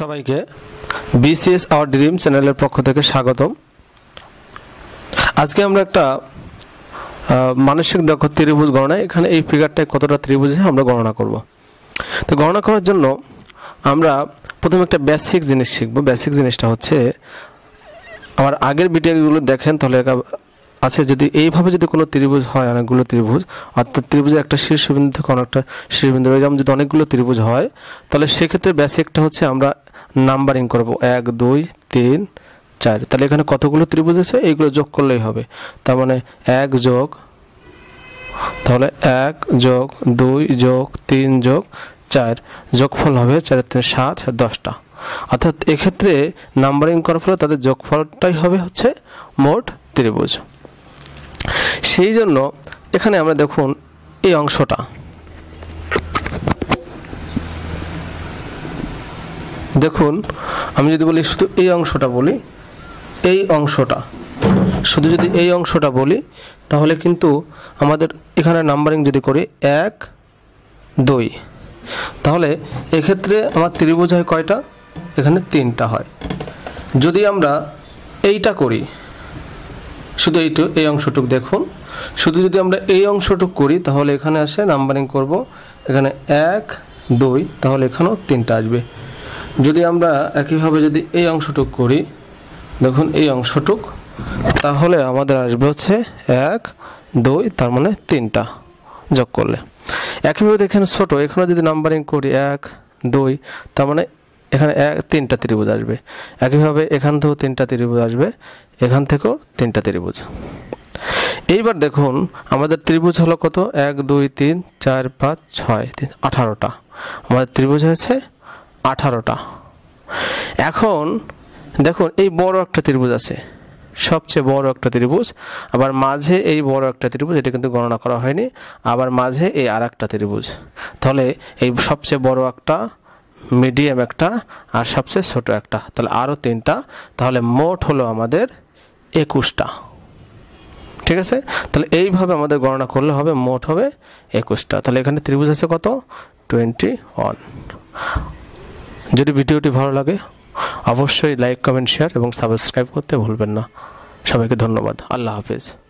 সবাইকে BCS hour dream চ্যানেলের পক্ষ থেকে স্বাগতম আজকে আমরা একটা মানসিক দক্ষ ত্রিভুজ গণনা এখানে এই ফিগারটায় কতটা ত্রিভুজে আমরা গণনা করব তো গণনা করার জন্য আমরা প্রথমে একটা বেসিক জিনিস শিখবো বেসিক জিনিসটা হচ্ছে আমার আগের ভিডিওগুলো দেখেন তাহলে আছে যদি এইভাবে যদি কোনো ত্রিভুজ হয় অনেকগুলো ত্রিভুজ অর্থাৎ ত্রিভুজের একটা শীর্ষবিন্দু থেকে অনেকটা শীর্ষবিন্দু এরকম যদি অনেকগুলো ত্রিভুজ হয় তাহলে সেক্ষেত্রে বেসিকটা হচ্ছে আমরা নাম্বারিং করব এক দুই তিন চার তাহলে এখানে কতগুলো ত্রিভুজ আছে এইগুলো যোগ করলেই হবে তার মানে এক যোগ তাহলে এক যোগ দুই যোগ তিন যোগ চার যোগফল হবে চারের তিন সাত দশটা অর্থাৎ এক্ষেত্রে নাম্বারিং করার ফলে তাদের যোগফলটাই হবে হচ্ছে মোট ত্রিভুজ সেই জন্য এখানে আমরা দেখুন এই অংশটা দেখুন আমি যদি বলি শুধু এই অংশটা বলি এই অংশটা শুধু যদি এই অংশটা বলি তাহলে কিন্তু আমাদের এখানে নাম্বারিং যদি করি এক দুই তাহলে এক্ষেত্রে আমার ত্রিভুজ হয় কয়টা এখানে তিনটা হয় যদি আমরা এইটা করি শুধু এইটু এই অংশটুক দেখুন শুধু যদি আমরা এই অংশটুকু করি তাহলে এখানে আসে নাম্বারিং করব এখানে এক দুই তাহলে এখানেও তিনটা আসবে যদি আমরা একইভাবে যদি এই অংশটুক করি দেখুন এই অংশটুক তাহলে আমাদের আসবে হচ্ছে এক দুই তার মানে তিনটা যোগ করলে একইভাবে এখানে ছোটো এখানে যদি নাম্বারিং করি এক দুই তার মানে এখানে এক তিনটা ত্রিভুজ আসবে একইভাবে এখান থেকেও তিনটা ত্রিভুজ আসবে এখান থেকেও তিনটা ত্রিভুজ এইবার দেখুন আমাদের ত্রিভুজ হলো কত এক দুই তিন চার পাঁচ ছয় তিন আঠারোটা আমাদের ত্রিভুজ হয়েছে আঠারোটা এখন দেখুন এই বড় একটা ত্রিভুজ আছে সবচেয়ে বড় একটা ত্রিভুজ আবার মাঝে এই বড় একটা ত্রিভুজ এটা কিন্তু গণনা করা হয়নি আবার মাঝে এই আর একটা ত্রিভুজ তাহলে এই সবচেয়ে বড় একটা মিডিয়াম একটা আর সবচেয়ে ছোট একটা তাহলে আরও তিনটা তাহলে মোট হলো আমাদের একুশটা ঠিক আছে তাহলে এইভাবে আমাদের গণনা করলে হবে মোট হবে একুশটা তাহলে এখানে ত্রিভুজ আছে কত টোয়েন্টি ওয়ান যদি ভিডিওটি ভালো লাগে অবশ্যই লাইক কমেন্ট শেয়ার এবং সাবস্ক্রাইব করতে ভুলবেন না সবাইকে ধন্যবাদ আল্লাহ হাফিজ